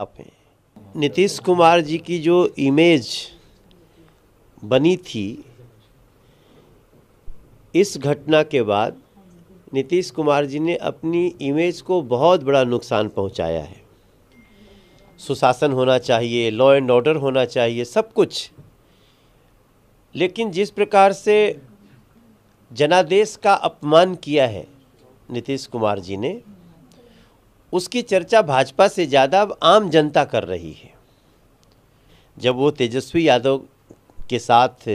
आप हैं नीतीश कुमार जी की जो इमेज बनी थी इस घटना के बाद नीतीश कुमार जी ने अपनी इमेज को बहुत बड़ा नुकसान पहुंचाया है सुशासन होना चाहिए लॉ एंड ऑर्डर होना चाहिए सब कुछ लेकिन जिस प्रकार से जनादेश का अपमान किया है नीतीश कुमार जी ने उसकी चर्चा भाजपा से ज़्यादा अब आम जनता कर रही है जब वो तेजस्वी यादव के साथ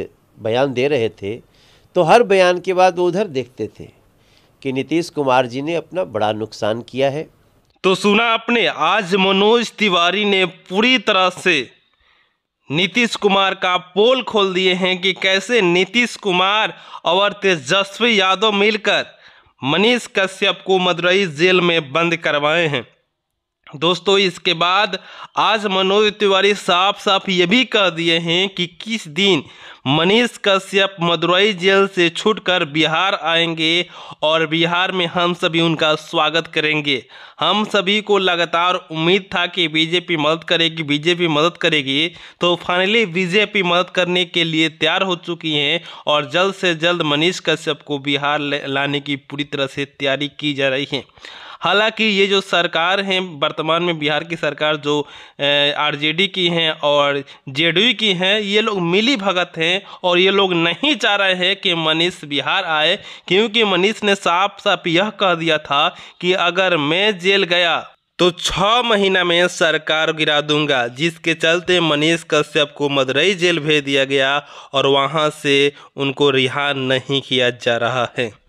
बयान दे रहे थे तो हर बयान के बाद वो उधर देखते थे कि नीतीश कुमार जी ने अपना बड़ा नुकसान किया है तो सुना आपने आज मनोज तिवारी ने पूरी तरह से नीतीश कुमार का पोल खोल दिए हैं कि कैसे नीतीश कुमार और तेजस्वी यादव मिलकर मनीष कश्यप को मदुरई जेल में बंद करवाए हैं दोस्तों इसके बाद आज मनोज तिवारी साफ साफ ये भी कह दिए हैं कि किस दिन मनीष कश्यप मदुरई जेल से छूटकर बिहार आएंगे और बिहार में हम सभी उनका स्वागत करेंगे हम सभी को लगातार उम्मीद था कि बीजेपी मदद करेगी बीजेपी मदद करेगी तो फाइनली बीजेपी मदद करने के लिए तैयार हो चुकी हैं और जल्द से जल्द मनीष कश्यप को बिहार लाने की पूरी तरह से तैयारी की जा रही है हालांकि ये जो सरकार हैं वर्तमान में बिहार की सरकार जो आरजेडी की हैं और जेडीयू की हैं ये लोग मिली भगत हैं और ये लोग नहीं चाह रहे हैं कि मनीष बिहार आए क्योंकि मनीष ने साफ साफ यह कह दिया था कि अगर मैं जेल गया तो छः महीना में सरकार गिरा दूंगा जिसके चलते मनीष कश्यप को मदुरई जेल भेज दिया गया और वहाँ से उनको रिहा नहीं किया जा रहा है